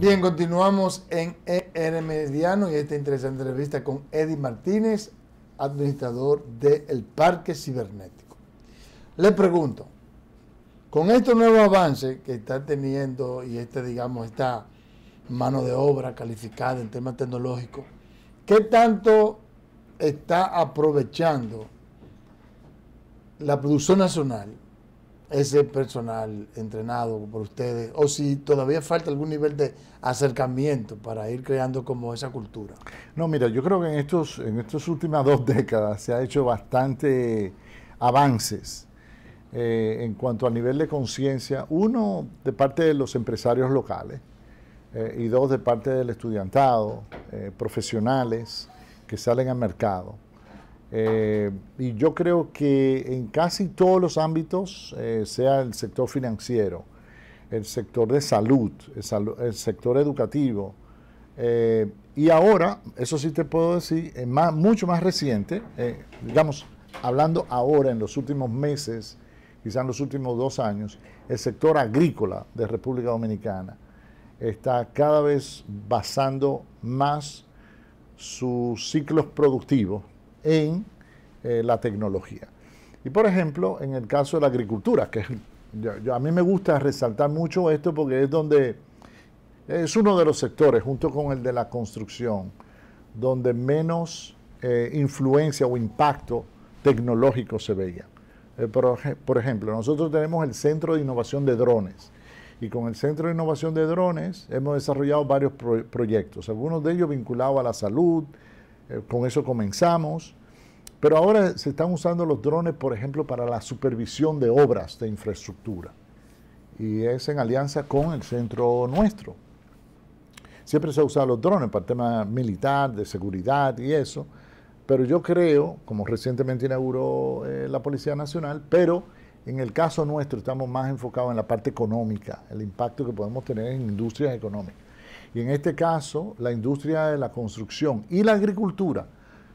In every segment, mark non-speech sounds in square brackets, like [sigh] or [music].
Bien, continuamos en ER Mediano y esta interesante entrevista con Eddie Martínez, administrador del Parque Cibernético. Le pregunto, con estos nuevos avances que está teniendo y este, digamos, esta mano de obra calificada en temas tecnológicos, ¿qué tanto está aprovechando la producción nacional ese personal entrenado por ustedes o si todavía falta algún nivel de acercamiento para ir creando como esa cultura. No, mira, yo creo que en estos en estas últimas dos [laughs] décadas se ha hecho bastante avances eh, en cuanto al nivel de conciencia, uno de parte de los empresarios locales eh, y dos de parte del estudiantado, eh, profesionales que salen al mercado. Eh, y yo creo que en casi todos los ámbitos, eh, sea el sector financiero, el sector de salud, el, sector educativo, eh, y ahora, eso sí te puedo decir, mucho más reciente, digamos, hablando ahora en los últimos meses, quizás en los últimos dos años, el sector agrícola de República Dominicana está cada vez basando más sus ciclos productivos en eh, la tecnología. Y por ejemplo, en el caso de la agricultura, que a mí me gusta resaltar mucho esto porque es donde es uno de los sectores, junto con el de la construcción, donde menos eh, influencia o impacto tecnológico se veía. Eh, por, ejemplo, nosotros tenemos el Centro de Innovación de Drones y con el Centro de Innovación de Drones hemos desarrollado varios proyectos, algunos de ellos vinculados a la salud, con eso comenzamos, pero ahora se están usando los drones, por ejemplo, para la supervisión de obras de infraestructura. Y es en alianza con el centro nuestro. Siempre se han usado los drones para temas militar, de seguridad y eso. Pero yo creo, como recientemente inauguró eh, la Policía Nacional, pero en el caso nuestro estamos más enfocados en la parte económica, el impacto que podemos tener en industrias económicas. Y en este caso, la industria de la construcción y la agricultura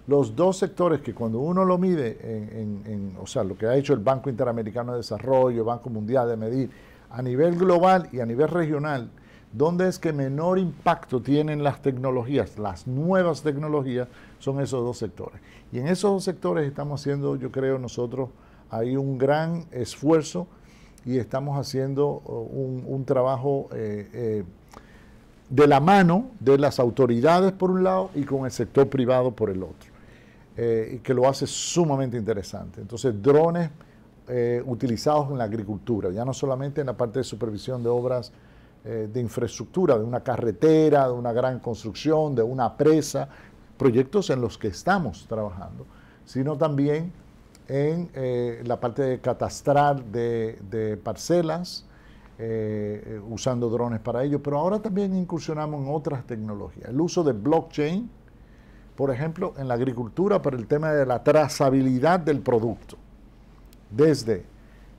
los dos sectores que cuando uno lo mide, en, o sea, lo que ha hecho el Banco Interamericano de Desarrollo, Banco Mundial de Medir, a nivel global y a nivel regional, donde es que menor impacto tienen las tecnologías, las nuevas tecnologías? Son esos dos sectores. Y en esos dos sectores estamos haciendo, yo creo, nosotros hay un gran esfuerzo y estamos haciendo oh, un, trabajo eh, eh, de la mano de las autoridades por un lado y con el sector privado por el otro. Eh, y que lo hace sumamente interesante. Entonces, drones eh, utilizados en la agricultura, ya no solamente en la parte de supervisión de obras eh, de infraestructura, de una carretera, de una gran construcción, de una presa, proyectos en los que estamos trabajando, sino también en la parte de catastral de parcelas, usando drones para ello, pero ahora también incursionamos en otras tecnologías, el uso de blockchain, por ejemplo, en la agricultura para el tema de la trazabilidad del producto, desde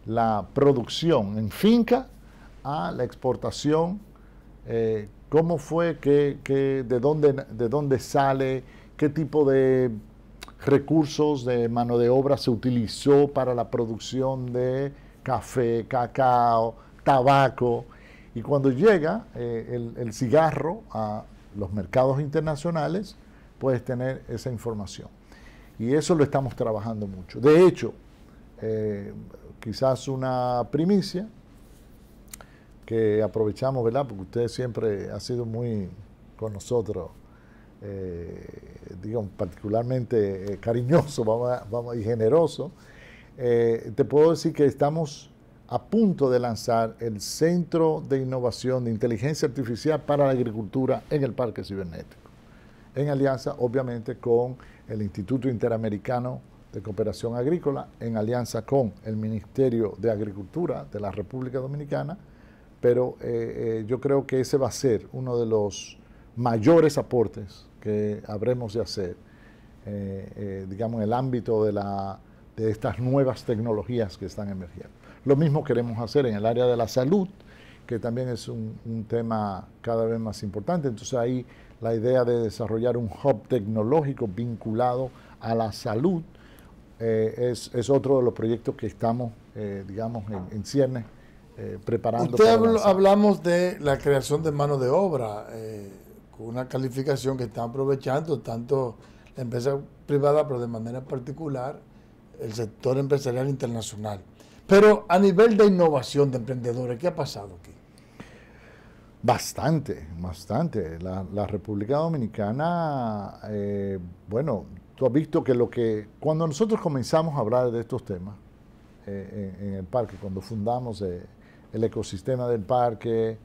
la producción en finca a la exportación, eh, cómo fue, que, de, dónde, de dónde sale, qué tipo de recursos de mano de obra se utilizó para la producción de café, cacao, tabaco. Y cuando llega eh, el cigarro a los mercados internacionales, puedes tener esa información. Y eso lo estamos trabajando mucho. De hecho, eh, quizás una primicia que aprovechamos, ¿verdad? Porque usted siempre ha sido muy con nosotros, eh, digamos, particularmente eh, cariñoso [laughs] y generoso. te puedo decir que estamos a punto de lanzar el Centro de Innovación de Inteligencia Artificial para la Agricultura en el Parque Cibernético en alianza obviamente con el Instituto Interamericano de Cooperación Agrícola, en alianza con el Ministerio de Agricultura de la República Dominicana, pero eh, eh, yo creo que ese va a ser uno de los mayores aportes que habremos de hacer, eh, digamos, en el ámbito de, de estas nuevas tecnologías que están emergiendo. Lo mismo queremos hacer en el área de la salud, que también es un, un tema cada vez más importante. Entonces ahí la idea de desarrollar un hub tecnológico vinculado a la salud. Eh, es, otro de los proyectos que estamos, eh, digamos, en, ciernes eh, preparando. Usted hablamos de la creación de mano de obra, con una calificación que están aprovechando tanto la empresa privada, pero de manera particular el sector empresarial internacional. Pero a nivel de innovación de emprendedores, ¿qué ha pasado aquí? Bastante, bastante. La, República Dominicana, eh, bueno, tú has visto que lo que, cuando nosotros comenzamos a hablar de estos temas eh, en, el parque, cuando fundamos eh, el ecosistema del parque,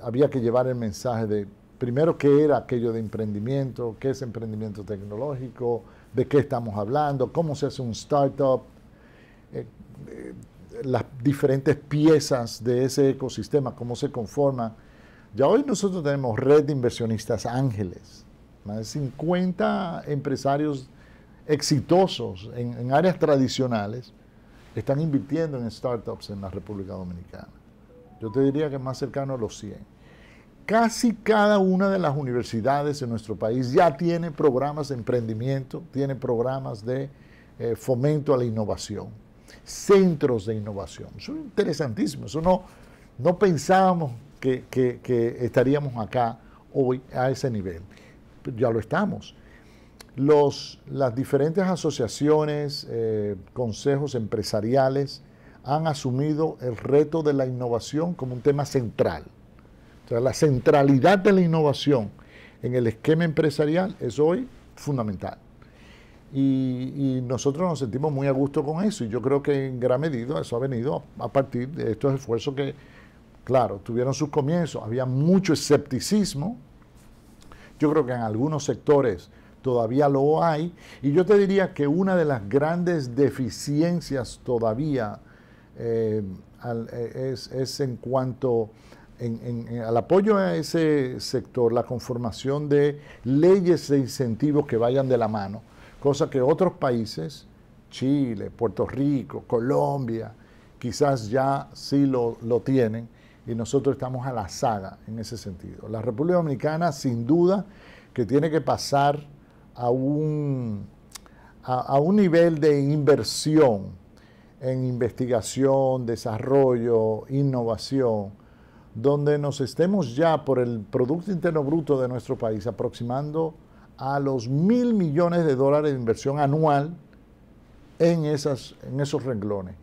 había que llevar el mensaje de, primero, qué era aquello de emprendimiento, qué es emprendimiento tecnológico, de qué estamos hablando, cómo se hace un startup las diferentes piezas de ese ecosistema, cómo se conforman. Ya hoy nosotros tenemos red de inversionistas ángeles, más de 50 empresarios exitosos en, áreas tradicionales están invirtiendo en startups en la República Dominicana. Yo te diría que más cercano a los 100. Casi cada una de las universidades en nuestro país ya tiene programas de emprendimiento, tiene programas de eh, fomento a la innovación centros de innovación. Eso es interesantísimo, no, no pensábamos que, estaríamos acá hoy a ese nivel. Ya lo estamos. Los, las diferentes asociaciones, eh, consejos empresariales han asumido el reto de la innovación como un tema central. la centralidad de la innovación en el esquema empresarial es hoy fundamental. Y, nosotros nos sentimos muy a gusto con eso y yo creo que en gran medida eso ha venido a partir de estos esfuerzos que, claro, tuvieron sus comienzos, había mucho escepticismo, yo creo que en algunos sectores todavía lo hay y yo te diría que una de las grandes deficiencias todavía eh, eh, es, en cuanto en, al apoyo a ese sector, la conformación de leyes e incentivos que vayan de la mano cosa que otros países, Chile, Puerto Rico, Colombia, quizás ya sí lo, tienen y nosotros estamos a la saga en ese sentido. La República Dominicana sin duda que tiene que pasar a un, a un nivel de inversión en investigación, desarrollo, innovación, donde nos estemos ya por el Producto Interno Bruto de nuestro país aproximando a los mil millones de dólares de inversión anual en, esas, en esos renglones.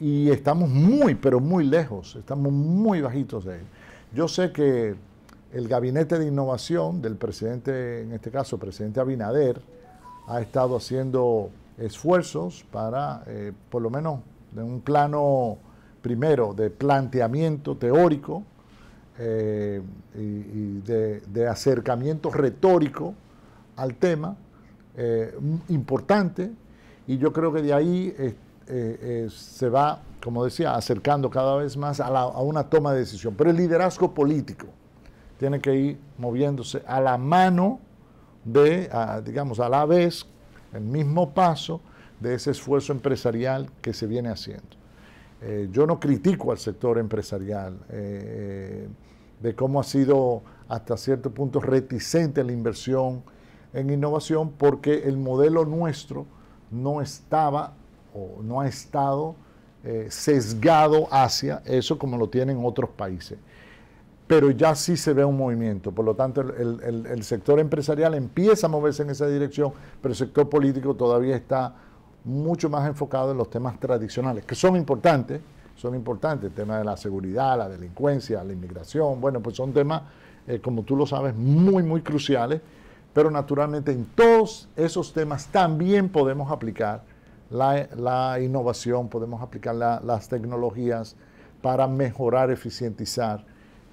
Y estamos muy, pero muy lejos, estamos muy bajitos de él Yo sé que el gabinete de innovación del presidente, en este caso, presidente Abinader, ha estado haciendo esfuerzos para, eh, por lo menos, de un plano primero de planteamiento teórico eh, y, de, de acercamiento retórico al tema, eh, importante, y yo creo que de ahí eh, eh, se va, como decía, acercando cada vez más a, una toma de decisión. Pero el liderazgo político tiene que ir moviéndose a la mano de, digamos, a la vez, el mismo paso de ese esfuerzo empresarial que se viene haciendo. yo no critico al sector empresarial de cómo ha sido hasta cierto punto reticente la inversión en innovación porque el modelo nuestro no estaba o no ha estado eh, sesgado hacia eso como lo tienen otros países. Pero ya sí se ve un movimiento, por lo tanto el, sector empresarial empieza a moverse en esa dirección, pero el sector político todavía está mucho más enfocado en los temas tradicionales, que son importantes, son importantes, el tema de la seguridad, la delincuencia, la inmigración, bueno, pues son temas, eh, como tú lo sabes, muy, muy cruciales pero naturalmente en todos esos temas también podemos aplicar la, innovación, podemos aplicar las tecnologías para mejorar, eficientizar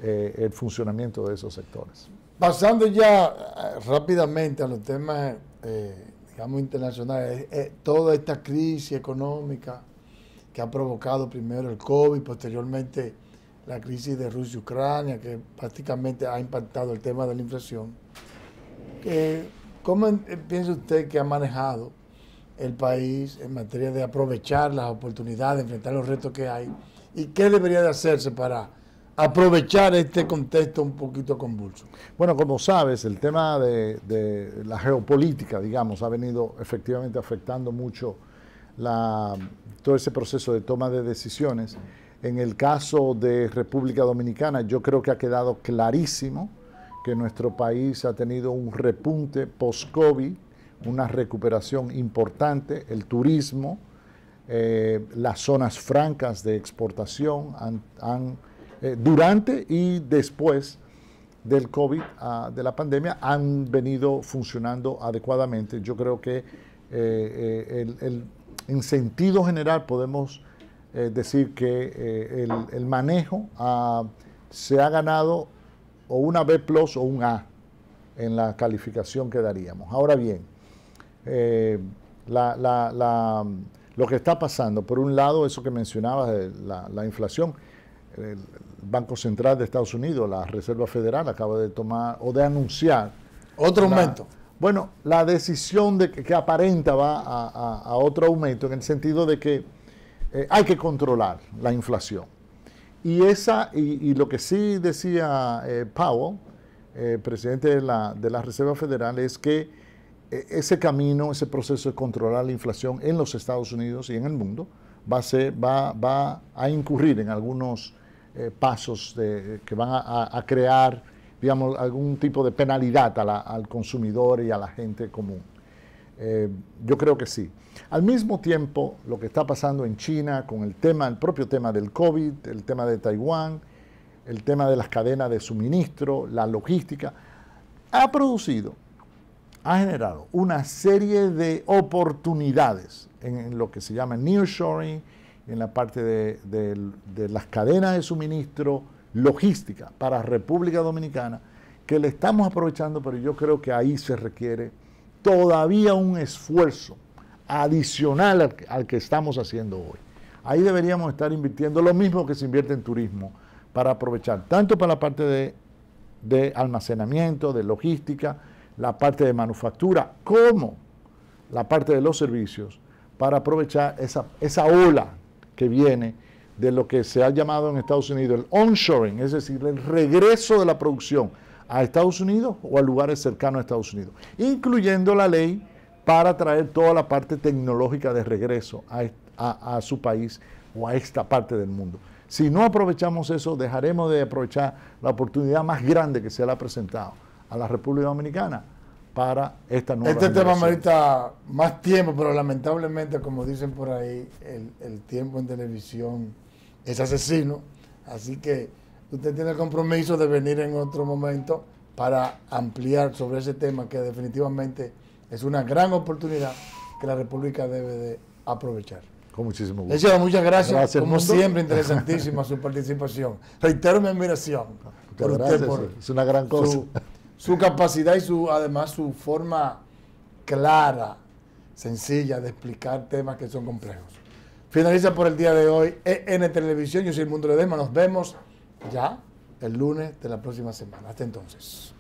eh, el funcionamiento de esos sectores. Pasando ya eh, rápidamente a los temas, eh, digamos, internacionales, toda esta crisis económica que ha provocado primero el COVID, posteriormente la crisis de Rusia-Ucrania, y que prácticamente ha impactado el tema de la inflación. ¿Cómo eh, piensa usted que ha manejado el país en materia de aprovechar las oportunidades, enfrentar los retos que hay? ¿Y qué debería de hacerse para aprovechar este contexto un poquito convulso? Bueno, como sabes, el tema de, la geopolítica, digamos, ha venido efectivamente afectando mucho todo ese proceso de toma de decisiones. En el caso de República Dominicana, yo creo que ha quedado clarísimo que nuestro país ha tenido un repunte post-COVID, una recuperación importante, el turismo, eh, las zonas francas de exportación han, eh, durante y después del COVID, ah, de la pandemia, han venido funcionando adecuadamente. Yo creo que eh, en sentido general podemos decir que el, manejo ah, se ha ganado o una B plus o un A en la calificación que daríamos. Ahora bien, eh, lo que está pasando, por un lado, eso que mencionabas, la, inflación, el Banco Central de Estados Unidos, la Reserva Federal, acaba de tomar o de anunciar. Otro aumento. Bueno, la decisión de que, aparenta va a, otro aumento en el sentido de que eh, hay que controlar la inflación. Y, esa, y, lo que sí decía eh, Powell, eh, presidente de la, de Reserva Federal, es que eh, ese camino, ese proceso de controlar la inflación en los Estados Unidos y en el mundo, va a, va, a incurrir en algunos pasos que van a, crear, digamos, algún tipo de penalidad al consumidor y a la gente común. Eh, yo creo que sí. Al mismo tiempo, lo que está pasando en China con el tema, el propio tema del COVID, el tema de Taiwán, el tema de las cadenas de suministro, la logística, ha producido, ha generado una serie de oportunidades en, lo que se llama nearshoring, en la parte de, de las cadenas de suministro, logística para República Dominicana, que le estamos aprovechando, pero yo creo que ahí se requiere todavía un esfuerzo adicional al, que estamos haciendo hoy. Ahí deberíamos estar invirtiendo lo mismo que se invierte en turismo para aprovechar tanto para la parte de, almacenamiento, de logística, la parte de manufactura, como la parte de los servicios, para aprovechar esa, esa ola que viene de lo que se ha llamado en Estados Unidos el onshoring, es decir, el regreso de la producción a Estados Unidos o a lugares cercanos a Estados Unidos, incluyendo la ley para traer toda la parte tecnológica de regreso a, su país o a esta parte del mundo. Si no aprovechamos eso, dejaremos de aprovechar la oportunidad más grande que se le ha presentado a la República Dominicana para esta nueva Este tema merita más tiempo, pero lamentablemente, como dicen por ahí, el tiempo en televisión es asesino. Así que usted tiene el compromiso de venir en otro momento para ampliar sobre ese tema que definitivamente es una gran oportunidad que la República debe de aprovechar. Con muchísimo gusto. muchas gracias. Como siempre, interesantísima [laughs] su participación. Reitero mi admiración por usted por es una gran cosa. Su, capacidad y su además su forma clara, sencilla de explicar temas que son complejos. Finaliza por el día de hoy en Televisión. Yo soy el Mundo de Ledesma. Nos vemos ya el lunes de la próxima semana. Hasta entonces.